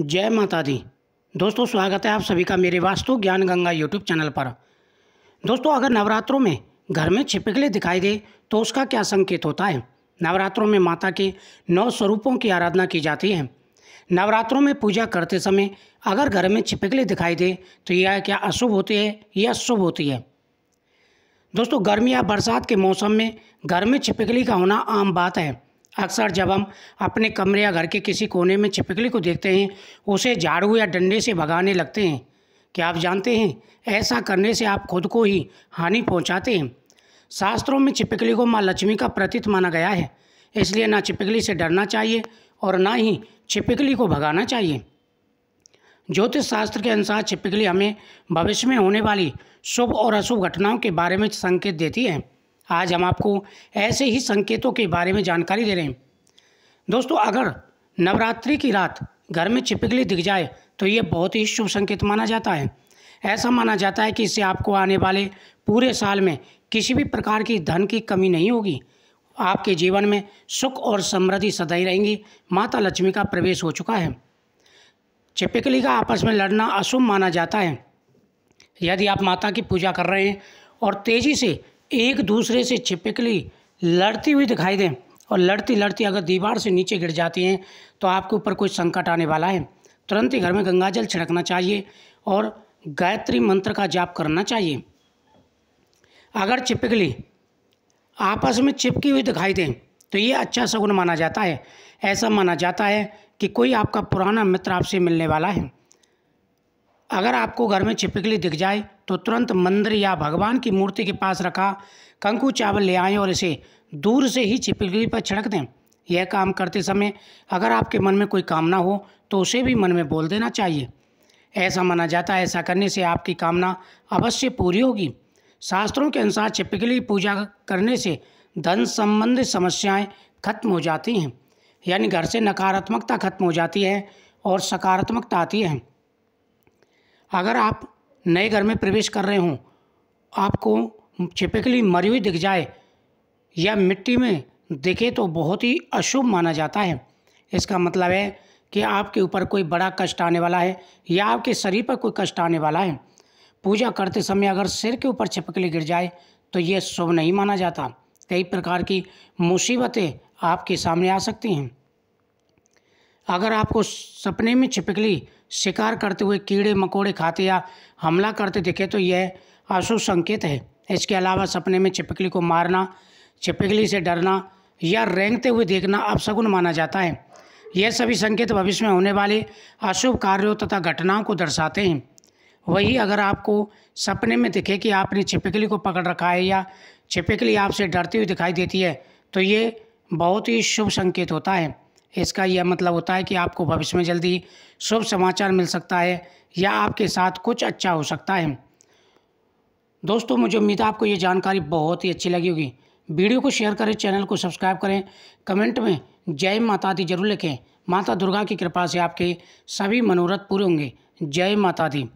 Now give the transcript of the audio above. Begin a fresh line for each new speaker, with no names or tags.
जय माता दी दोस्तों स्वागत है आप सभी का मेरे वास्तु ज्ञान गंगा यूट्यूब चैनल पर दोस्तों अगर नवरात्रों में घर में छिपकले दिखाई दे तो उसका क्या संकेत होता है नवरात्रों में माता के नौ स्वरूपों की आराधना की जाती है नवरात्रों में पूजा करते समय अगर घर में छिपकले दिखाई दे तो यह क्या अशुभ होती है या शुभ होती है दोस्तों गर्मी या बरसात के मौसम में घर में छिपकली का होना आम बात है अक्सर जब हम अपने कमरे या घर के किसी कोने में छिपकली को देखते हैं उसे झाड़ू या डंडे से भगाने लगते हैं क्या आप जानते हैं ऐसा करने से आप खुद को ही हानि पहुंचाते हैं शास्त्रों में छिपकली को माँ लक्ष्मी का प्रतीत माना गया है इसलिए ना छिपकली से डरना चाहिए और ना ही छिपकली को भगाना चाहिए ज्योतिष शास्त्र के अनुसार छिपकली हमें भविष्य में होने वाली शुभ और अशुभ घटनाओं के बारे में संकेत देती है आज हम आपको ऐसे ही संकेतों के बारे में जानकारी दे रहे हैं दोस्तों अगर नवरात्रि की रात घर में चिपकली दिख जाए तो ये बहुत ही शुभ संकेत माना जाता है ऐसा माना जाता है कि इससे आपको आने वाले पूरे साल में किसी भी प्रकार की धन की कमी नहीं होगी आपके जीवन में सुख और समृद्धि सदाई रहेंगी माता लक्ष्मी का प्रवेश हो चुका है चिपकली का आपस में लड़ना अशुभ माना जाता है यदि आप माता की पूजा कर रहे हैं और तेज़ी से एक दूसरे से छिपकली लड़ती हुई दिखाई दें और लड़ती लड़ती अगर दीवार से नीचे गिर जाती हैं तो आपके ऊपर कोई संकट आने वाला है तुरंत ही घर में गंगाजल छिड़कना चाहिए और गायत्री मंत्र का जाप करना चाहिए अगर चिपकली आपस में चिपकी हुई दिखाई दें तो ये अच्छा शगुन माना जाता है ऐसा माना जाता है कि कोई आपका पुराना मित्र आपसे मिलने वाला है अगर आपको घर में छिपकली दिख जाए तो तुरंत मंदिर या भगवान की मूर्ति के पास रखा कंकु चावल ले आएँ और इसे दूर से ही छिपकली पर छिड़क दें यह काम करते समय अगर आपके मन में कोई कामना हो तो उसे भी मन में बोल देना चाहिए ऐसा माना जाता है ऐसा करने से आपकी कामना अवश्य पूरी होगी शास्त्रों के अनुसार छिपकली पूजा करने से धन संबंधित समस्याएं खत्म हो जाती हैं यानी घर से नकारात्मकता खत्म हो जाती है और सकारात्मकता आती है अगर आप नए घर में प्रवेश कर रहे हों आपको छिपकली मरी हुई दिख जाए या मिट्टी में दिखे तो बहुत ही अशुभ माना जाता है इसका मतलब है कि आपके ऊपर कोई बड़ा कष्ट आने वाला है या आपके शरीर पर कोई कष्ट आने वाला है पूजा करते समय अगर सिर के ऊपर छिपकली गिर जाए तो ये शुभ नहीं माना जाता कई प्रकार की मुसीबतें आपके सामने आ सकती हैं अगर आपको सपने में छिपकली शिकार करते हुए कीड़े मकोड़े खाते या हमला करते दिखे तो यह अशुभ संकेत है इसके अलावा सपने में छिपकली को मारना छिपकली से डरना या रेंगते हुए देखना अपशगुन माना जाता है यह सभी संकेत भविष्य में होने वाले अशुभ कार्यों तथा घटनाओं को दर्शाते हैं वही अगर आपको सपने में दिखे कि आपने छिपकली को पकड़ रखा है या छिपकली आपसे डरती हुई दिखाई देती है तो ये बहुत ही शुभ संकेत होता है इसका यह मतलब होता है कि आपको भविष्य में जल्दी शुभ समाचार मिल सकता है या आपके साथ कुछ अच्छा हो सकता है दोस्तों मुझे उम्मीद है आपको ये जानकारी बहुत ही अच्छी लगी होगी वीडियो को शेयर करें चैनल को सब्सक्राइब करें कमेंट में जय माता दी जरूर लिखें माता दुर्गा की कृपा से आपके सभी मनोरथ पूरे होंगे जय माता दी